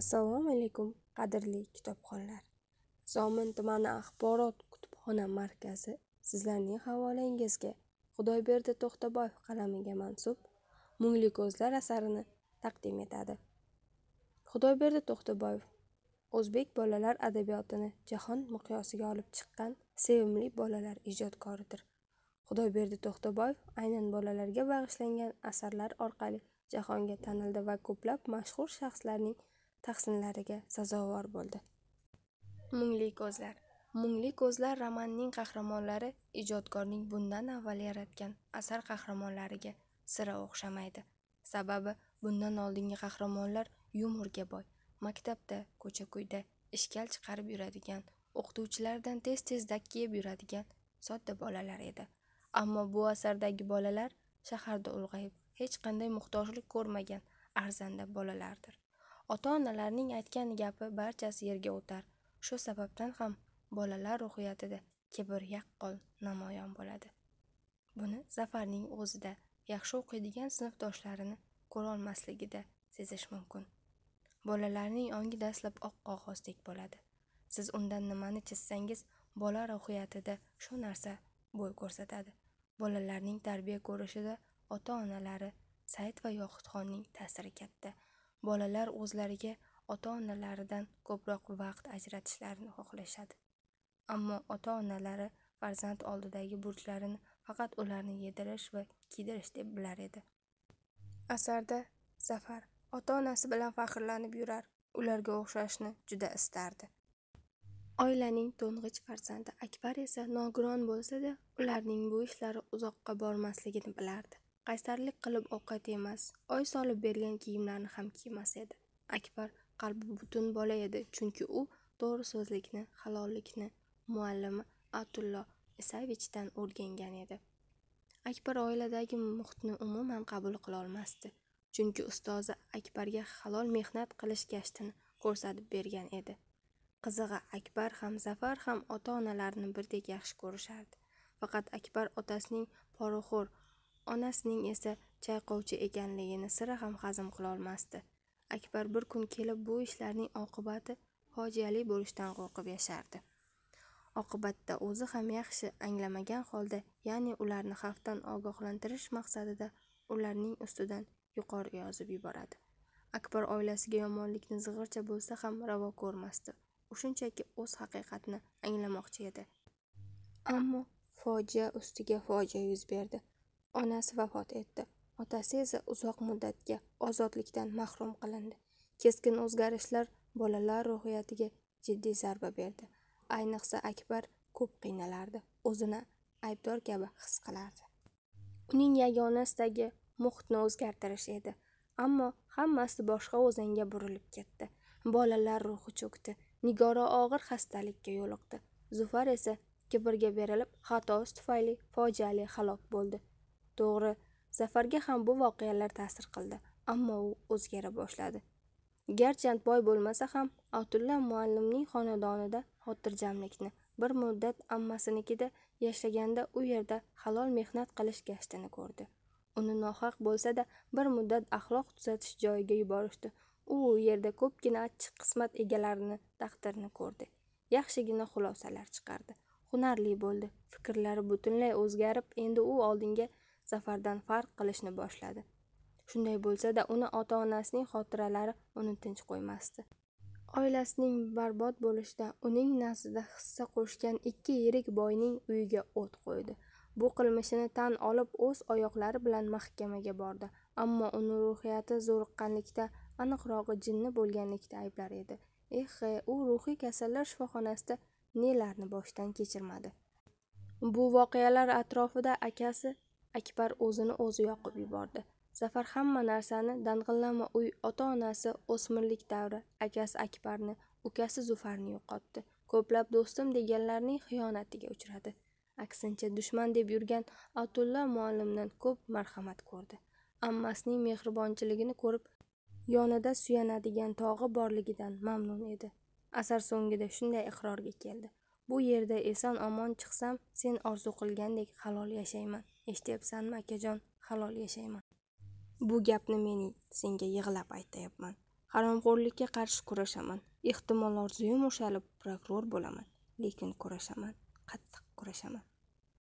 assalomu alaykum qadrli kitobxonlar zomin tumani axborot kutubxona markazi sizlarning havolangizga xudoyberdi to'xtaboyev qalamiga mansub mungli ko'zlar asarini taqdim etadi xudoyberdi to'xtaboyev o'zbek bolalar adabiyotini jahon miqyosiga olib chiqqan sevimli bolalar ijodkoridir xudoyberdi to'xtaboyev aynan bolalarga bag'ishlangan asarlar orqali jahonga tanildi va ko'plab mashhur shaxslarning tahsinlariga sazovor bo'ldi mungli ko'zlar mungli ko'zlar romanning qahramonlari ijodkorning bundan avval yaratgan asar qahramonlariga sira o'xshamaydi sababi bundan oldingi qahramonlar yumorga boy maktabda ko'cha ko'yda ishkal chiqarib yuradigan o'qituvchilardan tez tez dakki yeb yuradigan sodda bolalar edi ammo bu asardagi bolalar shaharda ulg'ayib hech qanday muhtojlik ko'rmagan arzanda bolalardir ota onalarning aytgan gapi barchasi yerga o'tar shu sababdan ham bolalar ruhiyatida kibr yaqqol namoyon bo'ladi buni zafarning o'zida yaxshi o'qiydigan sinfdoshlarini ko'rolmasligida sezish mumkin bolalarning ongi dastlab oq qog'ozdek bo'ladi siz undan nimani chizsangiz bola ruhiyatida shu narsa bo'y ko'rsatadi bolalarning tarbiya ko'rishida ota onalari said va yoqutxonning ta'siri katta bolalar o'zlariga ota onalaridan ko'proq vaqt ajratishlarini xohlashadi ammo ota onalari farzand oldidagi burchlarini faqat ularni yedirish va kiydirish deb bilar edi asarda zafar ota onasi bilan faxrlanib yurar ularga o'xshashni juda istardi oilaning to'ng'ich farzandi akbar esa nogiron bo'lsa-da ularning bu ishlari uzoqqa bormasligini bilardi qaysarlik qilib ovqat yemas oy solib bergan kiyimlarni ham kiymas edi akbar qalbi butun bola edi chunki u to'g'ri so'zlikni halollikni muallimi atullo isayevichdan o'rgangan edi akbar oiladagi muhitni umuman qabul qilolmasdi chunki ustozi akbarga halol mehnat qilish gashtini ko'rsatib bergan edi qizig'i akbar ham zafar ham ota onalarini birdek yaxshi ko'rishardi faqat akbar otasining poraxo'r onasining esa chayqovchi ekanligini sira ham hazm qilolmasdi akbar bir kun kelib bu ishlarning oqibati fojiali bo'lishidan qo'rqib yashardi oqibatda o'zi ham yaxshi anglamagan holda ya'ni ularni xavfdan ogohlantirish maqsadida ularning ustidan yuqori yozib yuboradi akbar oilasiga yomonlikni zig'ircha bo'lsa ham ravo ko'rmasdi u shunchaki o'z haqiqatni anglamoqchi edi ammo fojia ustiga fojia yuz berdi onasi vafot etdi otasi esa uzoq muddatga ozodlikdan mahrum qilindi keskin o'zgarishlar bolalar ruhiyatiga jiddiy zarba berdi ayniqsa akbar ko'p qiynalardi o'zini aybdor kabi his qilardi uning yagona istagi muhitni o'zgartirish edi ammo hammasi boshqa o'zanga burilib ketdi bolalar ruhi cho'kdi nigora og'ir xastalikka yo'liqdi zufar esa kibrga berilib xatosi tufayli fojiali halok bo'ldi to'g'ri zafarga ham bu voqealar ta'sir qildi ammo u o'zgara boshladi garchand boy bo'lmasa ham abdulla muallimning xonadonida xotirjamlikni bir muddat ammasinikida yashaganda u yerda halol mehnat qilish gashtini ko'rdi uni nohaq bo'lsa da bir muddat axloq tuzatish joyiga yuborishdi u u yerda ko'pgina achchiq qismat egalarini taqdirini ko'rdi yaxshigina xulosalar chiqardi hunarli bo'ldi fikrlari butunlay o'zgarib endi u oldinga zafardan farq qilishni boshladi shunday bo'lsa-da uni ota-onasining xotiralari uni tinch qo'ymasdi oilasining barbod bo'lishida uning nazdida hissa qo'shgan ikki yirik boyning uyiga o't qo'ydi bu qilmishini tan olib o'z oyoqlari bilan mahkamaga bordi ammo uni ruhiyati zo'riqqanlikda aniqrog'i jinni bo'lganlikda ayblar edi eh u ruhiy kasallar shifoxonasida nelarni boshdan kechirmadi bu voqealar atrofida akasi akbar o'zini o'zi yoqib yubordi zafar hamma narsani dang'illama uy ota onasi o'smirlik davri akasi akbarni ukasi zufarni yo'qotdi ko'plab do'stim deganlarning xiyonatiga uchradi aksincha dushman deb yurgan abdulla muallimdan ko'p marhamat ko'rdi ammasining mehribonchiligini ko'rib yonida suyanadigan tog'i borligidan mamnun edi asar so'ngida shunday iqrorga keldi bu yerda eson omon chiqsam sen orzu qilgandek halol yashayman eshityapsanmi akajon halol yashayman bu gapni men senga yig'lab aytayapman haromxo'rlikka qarshi kurashaman ehtimol orzuyim o'shalib prokuror bo'laman lekin kurashaman qattiq kurashaman